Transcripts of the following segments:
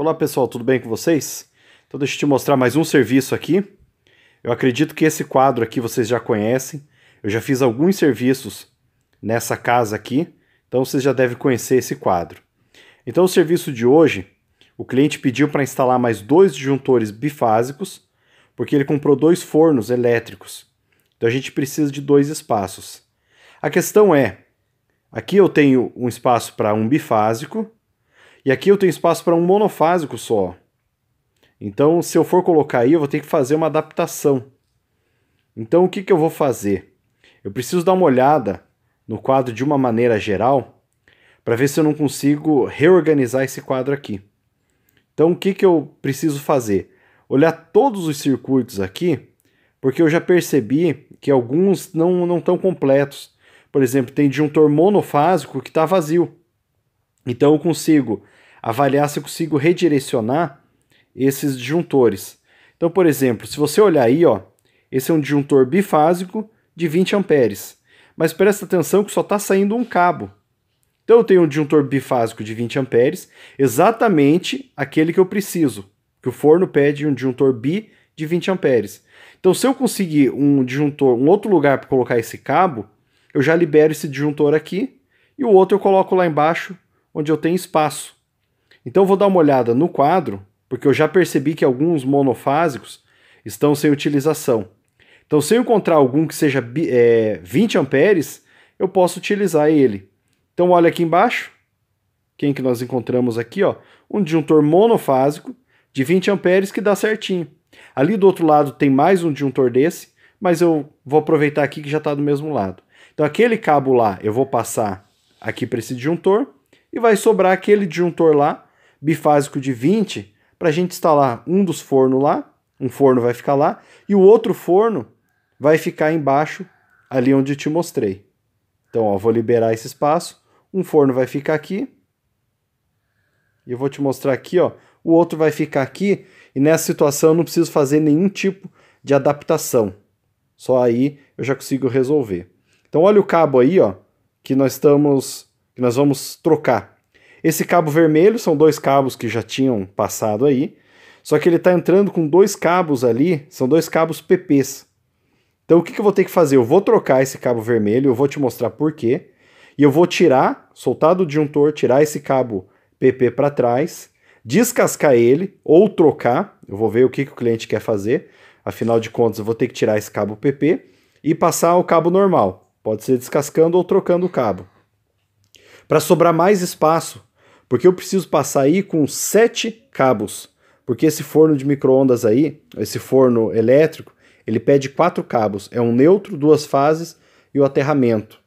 Olá pessoal, tudo bem com vocês? Então deixa eu te mostrar mais um serviço aqui. Eu acredito que esse quadro aqui vocês já conhecem. Eu já fiz alguns serviços nessa casa aqui, então vocês já devem conhecer esse quadro. Então o serviço de hoje, o cliente pediu para instalar mais dois disjuntores bifásicos, porque ele comprou dois fornos elétricos. Então a gente precisa de dois espaços. A questão é, aqui eu tenho um espaço para um bifásico, e aqui eu tenho espaço para um monofásico só. Então, se eu for colocar aí, eu vou ter que fazer uma adaptação. Então, o que, que eu vou fazer? Eu preciso dar uma olhada no quadro de uma maneira geral para ver se eu não consigo reorganizar esse quadro aqui. Então, o que, que eu preciso fazer? Olhar todos os circuitos aqui, porque eu já percebi que alguns não estão completos. Por exemplo, tem disjuntor monofásico que está vazio. Então, eu consigo avaliar se eu consigo redirecionar esses disjuntores. Então, por exemplo, se você olhar aí, ó, esse é um disjuntor bifásico de 20 amperes, mas presta atenção que só está saindo um cabo. Então eu tenho um disjuntor bifásico de 20 amperes, exatamente aquele que eu preciso, que o forno pede um disjuntor bi de 20 amperes. Então se eu conseguir um disjuntor, um outro lugar para colocar esse cabo, eu já libero esse disjuntor aqui e o outro eu coloco lá embaixo, onde eu tenho espaço. Então vou dar uma olhada no quadro, porque eu já percebi que alguns monofásicos estão sem utilização. Então, se eu encontrar algum que seja é, 20 amperes, eu posso utilizar ele. Então, olha aqui embaixo, quem que nós encontramos aqui, ó, um disjuntor monofásico de 20 amperes que dá certinho. Ali do outro lado tem mais um disjuntor desse, mas eu vou aproveitar aqui que já está do mesmo lado. Então aquele cabo lá eu vou passar aqui para esse disjuntor e vai sobrar aquele disjuntor lá bifásico de 20 para a gente instalar um dos fornos lá, um forno vai ficar lá, e o outro forno vai ficar embaixo, ali onde te mostrei. Então, ó, vou liberar esse espaço, um forno vai ficar aqui, e eu vou te mostrar aqui, ó, o outro vai ficar aqui, e nessa situação eu não preciso fazer nenhum tipo de adaptação. Só aí eu já consigo resolver. Então, olha o cabo aí, ó, que nós estamos, que nós vamos trocar. Esse cabo vermelho são dois cabos que já tinham passado aí, só que ele está entrando com dois cabos ali, são dois cabos PPs. Então o que, que eu vou ter que fazer? Eu vou trocar esse cabo vermelho, eu vou te mostrar por quê, e eu vou tirar, soltar do disjuntor, tirar esse cabo PP para trás, descascar ele ou trocar, eu vou ver o que, que o cliente quer fazer, afinal de contas eu vou ter que tirar esse cabo PP e passar o cabo normal, pode ser descascando ou trocando o cabo. Para sobrar mais espaço porque eu preciso passar aí com sete cabos. Porque esse forno de microondas aí, esse forno elétrico, ele pede quatro cabos. É um neutro, duas fases e o aterramento.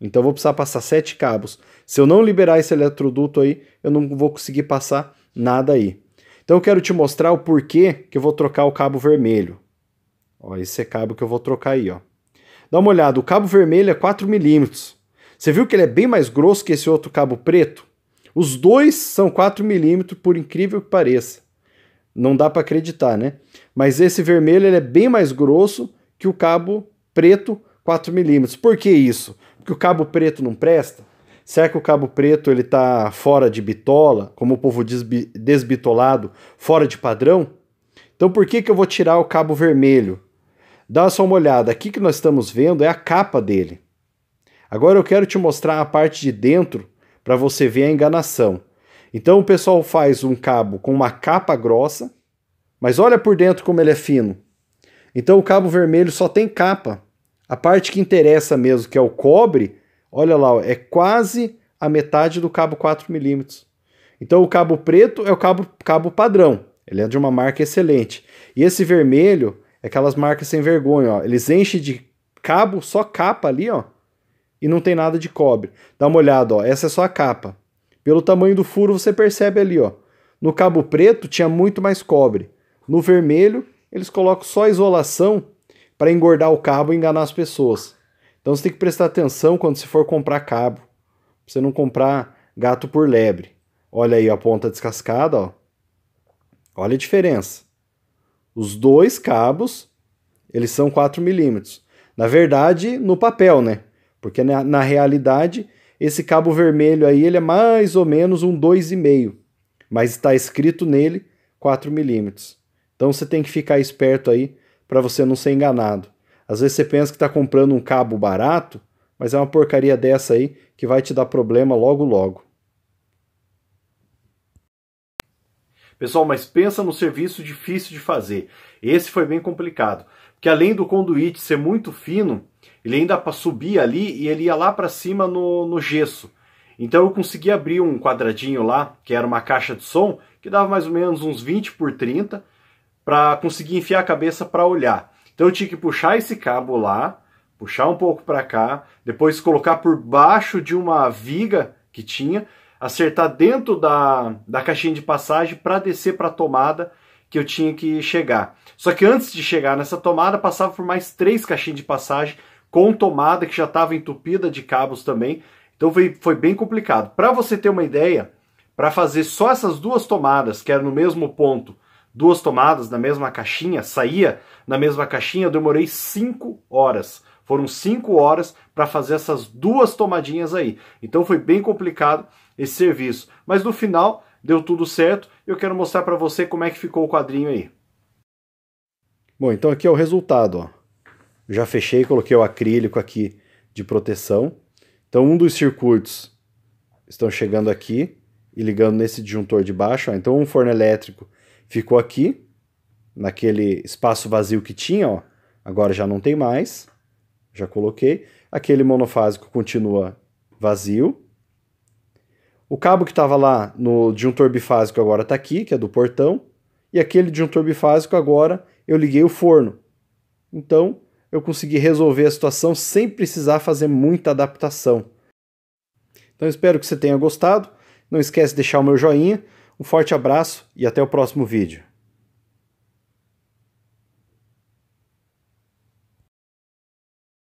Então eu vou precisar passar sete cabos. Se eu não liberar esse eletroduto aí, eu não vou conseguir passar nada aí. Então eu quero te mostrar o porquê que eu vou trocar o cabo vermelho. Ó, esse é cabo que eu vou trocar aí, ó. Dá uma olhada, o cabo vermelho é 4 milímetros. Você viu que ele é bem mais grosso que esse outro cabo preto? Os dois são 4 milímetros, por incrível que pareça. Não dá para acreditar, né? Mas esse vermelho ele é bem mais grosso que o cabo preto 4 milímetros. Por que isso? Porque o cabo preto não presta? Será que o cabo preto ele tá fora de bitola, como o povo diz, desbitolado, fora de padrão? Então por que, que eu vou tirar o cabo vermelho? Dá só uma olhada, aqui que nós estamos vendo é a capa dele. Agora eu quero te mostrar a parte de dentro para você ver a enganação. Então o pessoal faz um cabo com uma capa grossa, mas olha por dentro como ele é fino. Então o cabo vermelho só tem capa. A parte que interessa mesmo, que é o cobre, olha lá, é quase a metade do cabo 4 milímetros. Então o cabo preto é o cabo, cabo padrão. Ele é de uma marca excelente. E esse vermelho é aquelas marcas sem vergonha, ó. Eles enchem de cabo, só capa ali, ó e não tem nada de cobre. Dá uma olhada, ó, essa é só a capa. Pelo tamanho do furo você percebe ali, ó. No cabo preto tinha muito mais cobre. No vermelho, eles colocam só isolação para engordar o cabo e enganar as pessoas. Então você tem que prestar atenção quando você for comprar cabo, pra você não comprar gato por lebre. Olha aí a ponta descascada, ó. Olha a diferença. Os dois cabos, eles são 4 milímetros. Na verdade, no papel, né? Porque na, na realidade, esse cabo vermelho aí ele é mais ou menos um 2,5, mas está escrito nele 4 milímetros. Então você tem que ficar esperto aí para você não ser enganado. Às vezes você pensa que está comprando um cabo barato, mas é uma porcaria dessa aí que vai te dar problema logo logo. Pessoal, mas pensa no serviço difícil de fazer. Esse foi bem complicado que além do conduíte ser muito fino, ele ainda subia ali e ele ia lá para cima no, no gesso. Então eu consegui abrir um quadradinho lá, que era uma caixa de som, que dava mais ou menos uns 20 por 30, para conseguir enfiar a cabeça para olhar. Então eu tinha que puxar esse cabo lá, puxar um pouco para cá, depois colocar por baixo de uma viga que tinha, acertar dentro da, da caixinha de passagem para descer para a tomada que eu tinha que chegar. Só que antes de chegar nessa tomada, passava por mais três caixinhas de passagem com tomada que já estava entupida de cabos também. Então foi, foi bem complicado. Para você ter uma ideia, para fazer só essas duas tomadas, que era no mesmo ponto, duas tomadas na mesma caixinha, saía na mesma caixinha, eu demorei cinco horas. Foram cinco horas para fazer essas duas tomadinhas aí. Então foi bem complicado esse serviço. Mas no final deu tudo certo. Eu quero mostrar para você como é que ficou o quadrinho aí. Bom, então aqui é o resultado. Ó. Já fechei, coloquei o acrílico aqui de proteção. Então um dos circuitos estão chegando aqui e ligando nesse disjuntor de baixo. Ó. Então um forno elétrico ficou aqui, naquele espaço vazio que tinha, ó. agora já não tem mais. Já coloquei. Aquele monofásico continua vazio o cabo que estava lá no disjuntor bifásico agora está aqui, que é do portão, e aquele disjuntor bifásico agora eu liguei o forno. Então eu consegui resolver a situação sem precisar fazer muita adaptação. Então espero que você tenha gostado. Não esquece de deixar o meu joinha. Um forte abraço e até o próximo vídeo.